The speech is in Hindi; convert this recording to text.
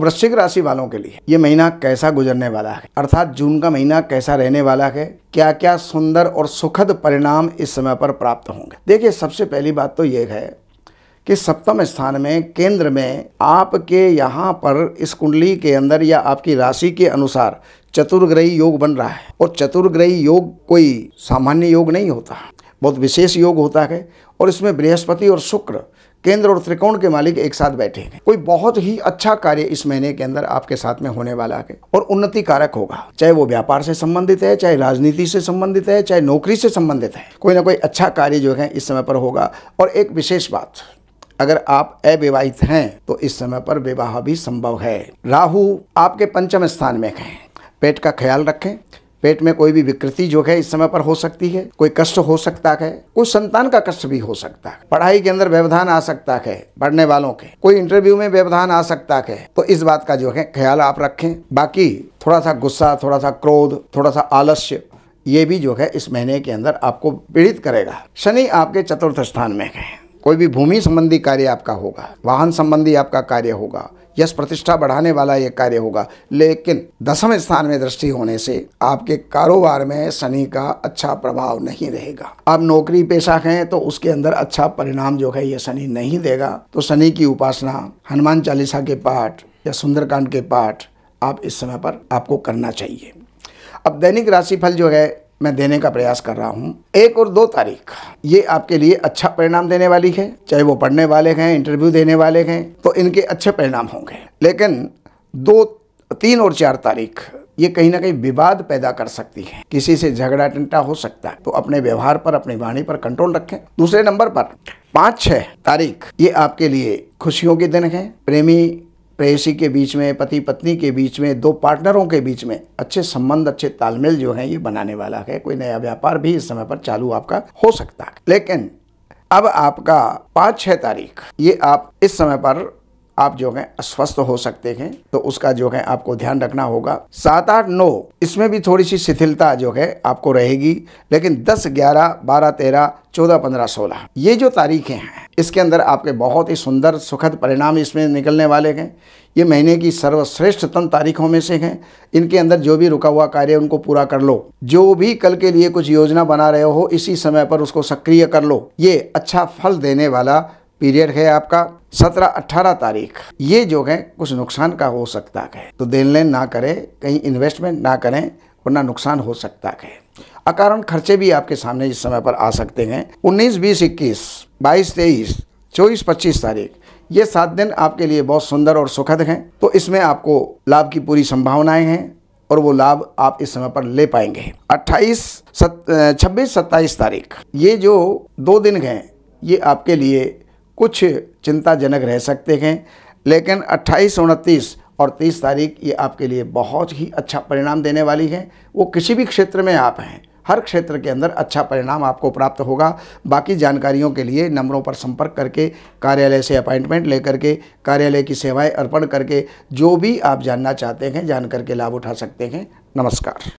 वृश्चिक राशि वालों के लिए ये महीना कैसा गुजरने वाला है अर्थात जून का महीना कैसा रहने वाला है क्या क्या सुंदर और सुखद परिणाम इस समय पर प्राप्त होंगे देखिए सबसे पहली बात तो ये है कि सप्तम स्थान में केंद्र में आपके यहाँ पर इस कुंडली के अंदर या आपकी राशि के अनुसार चतुर्ग्रही योग बन रहा है और चतुर्ग्रही योग कोई सामान्य योग नहीं होता बहुत विशेष योग होता है और इसमें बृहस्पति और शुक्र केंद्र और त्रिकोण के मालिक एक साथ बैठे हैं कोई बहुत ही अच्छा कार्य इस महीने के अंदर आपके साथ में होने वाला है और उन्नति कारक होगा चाहे वो व्यापार से संबंधित है चाहे राजनीति से संबंधित है चाहे नौकरी से संबंधित है कोई ना कोई अच्छा कार्य जो है इस समय पर होगा और एक विशेष बात अगर आप अविवाहित हैं तो इस समय पर विवाह भी संभव है राहु आपके पंचम स्थान में है पेट का ख्याल रखें पेट में कोई भी विकृति जो है इस समय पर हो सकती है कोई कष्ट हो सकता है कोई संतान का कष्ट भी हो सकता है पढ़ाई के अंदर व्यवधान आ सकता है पढ़ने वालों के कोई इंटरव्यू में व्यवधान आ सकता है तो इस बात का जो है ख्याल आप रखें बाकी थोड़ा सा गुस्सा थोड़ा सा क्रोध थोड़ा सा आलस्य ये भी जो है इस महीने के अंदर आपको पीड़ित करेगा शनि आपके चतुर्थ स्थान में है कोई भी भूमि संबंधी कार्य आपका होगा वाहन संबंधी आपका कार्य होगा यश प्रतिष्ठा बढ़ाने वाला यह कार्य होगा लेकिन दसम स्थान में दृष्टि होने से आपके कारोबार में शनि का अच्छा प्रभाव नहीं रहेगा आप नौकरी पेशा हैं तो उसके अंदर अच्छा परिणाम जो है यह शनि नहीं देगा तो शनि की उपासना हनुमान चालीसा के पाठ या सुंदरकांड के पाठ आप इस समय पर आपको करना चाहिए अब दैनिक राशिफल जो है मैं देने का प्रयास कर रहा हूँ एक और दो तारीख ये आपके लिए अच्छा परिणाम देने वाली है चाहे वो पढ़ने वाले हैं इंटरव्यू देने वाले हैं तो इनके अच्छे परिणाम होंगे लेकिन दो तीन और चार तारीख ये कहीं ना कहीं विवाद पैदा कर सकती है किसी से झगड़ा टंटा हो सकता है तो अपने व्यवहार पर अपनी वाणी पर कंट्रोल रखें दूसरे नंबर पर पाँच छः तारीख ये आपके लिए खुशियों के दिन है प्रेमी प्रेसी के बीच में पति पत्नी के बीच में दो पार्टनरों के बीच में अच्छे संबंध अच्छे तालमेल जो है ये बनाने वाला है कोई नया व्यापार भी इस समय पर चालू आपका हो सकता है लेकिन अब आपका पाँच छः तारीख ये आप इस समय पर आप जो है अस्वस्थ हो सकते हैं तो उसका जो है आपको ध्यान रखना होगा सात आठ नौ इसमें भी थोड़ी सी शिथिलता जो है आपको रहेगी लेकिन दस ग्यारह बारह तेरह चौदह पंद्रह सोलह ये जो तारीखें हैं इसके अंदर आपके बहुत ही सुंदर सुखद परिणाम इसमें निकलने वाले हैं ये महीने की सर्वश्रेष्ठतम तारीखों में से हैं इनके अंदर जो भी रुका हुआ कार्य उनको पूरा कर लो जो भी कल के लिए कुछ योजना बना रहे हो इसी समय पर उसको सक्रिय कर लो ये अच्छा फल देने वाला पीरियड है आपका 17-18 तारीख ये जो है कुछ नुकसान का हो सकता है तो देन लेन ना करें कहीं इन्वेस्टमेंट ना करें वरना नुकसान हो सकता है अकारण खर्चे भी आपके सामने इस समय पर आ सकते हैं 19, 20, 21, 22, 23, 24, 25 तारीख ये सात दिन आपके लिए बहुत सुंदर और सुखद हैं तो इसमें आपको लाभ की पूरी संभावनाएं हैं और वो लाभ आप इस समय पर ले पाएंगे 28, 26, 27 तारीख ये जो दो दिन हैं ये आपके लिए कुछ चिंताजनक रह सकते हैं लेकिन अट्ठाईस उनतीस और 30 तारीख ये आपके लिए बहुत ही अच्छा परिणाम देने वाली है वो किसी भी क्षेत्र में आप हैं हर क्षेत्र के अंदर अच्छा परिणाम आपको प्राप्त होगा बाकी जानकारियों के लिए नंबरों पर संपर्क करके कार्यालय से अपॉइंटमेंट लेकर के कार्यालय की सेवाएं अर्पण करके जो भी आप जानना चाहते हैं जान करके लाभ उठा सकते हैं नमस्कार